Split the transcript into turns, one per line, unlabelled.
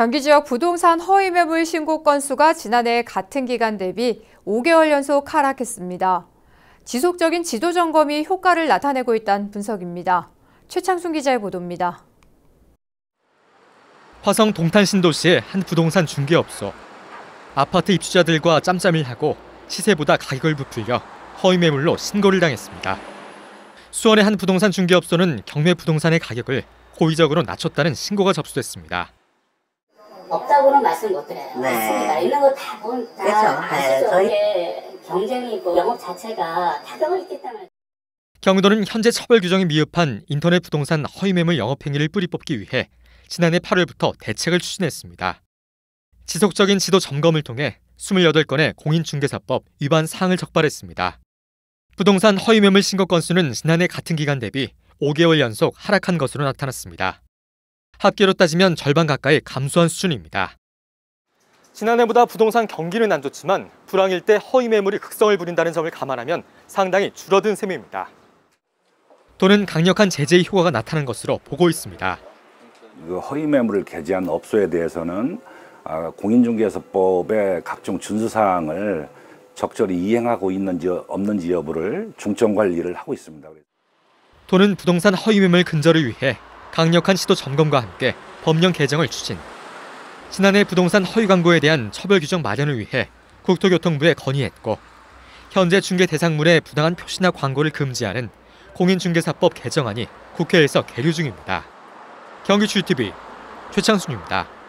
경기 지역 부동산 허위 매물 신고 건수가 지난해 같은 기간 대비 5개월 연속 하락했습니다. 지속적인 지도 점검이 효과를 나타내고 있다는 분석입니다. 최창순 기자의 보도입니다.
화성 동탄 신도시의 한 부동산 중개업소. 아파트 입주자들과 짬짬을 하고 시세보다 가격을 부풀려 허위 매물로 신고를 당했습니다. 수원의 한 부동산 중개업소는 경매 부동산의 가격을 고의적으로 낮췄다는 신고가 접수됐습니다.
없다고는 말씀 못 드려요. 네. 맞습니다. 있는 거다 보다 그렇죠. 네, 저희... 이 경쟁이 고 영업 자체가 타격을 입기 때문에.
경기도는 현재 처벌 규정이 미흡한 인터넷 부동산 허위 매물 영업 행위를 뿌리뽑기 위해 지난해 8월부터 대책을 추진했습니다. 지속적인 지도 점검을 통해 28건의 공인중개사법 위반 사항을 적발했습니다. 부동산 허위 매물 신고 건수는 지난해 같은 기간 대비 5개월 연속 하락한 것으로 나타났습니다. 합계로 따지면 절반 가까이 감소한 수준입니다. 지난해보다 부동산 경기는 안 좋지만 불황 일때 허위 매물이 극성을 부린다는 점을 감안하면 상당히 줄어든 셈입니다. 또는 강력한 제재 효과가 나타난 것으로 보고 있습니다.
그 허위 매물을 게재한 업소에 대해서는 아, 공인중개사법의 각종 준수사항을 적절히 이행하고 있는지 없는지 여부를 중점 관리를 하고 있습니다.
또는 부동산 허위 매물 근절을 위해 강력한 시도 점검과 함께 법령 개정을 추진. 지난해 부동산 허위 광고에 대한 처벌 규정 마련을 위해 국토교통부에 건의했고 현재 중개 대상물에 부당한 표시나 광고를 금지하는 공인중개사법 개정안이 국회에서 계류 중입니다. 경기출 TV 최창순입니다.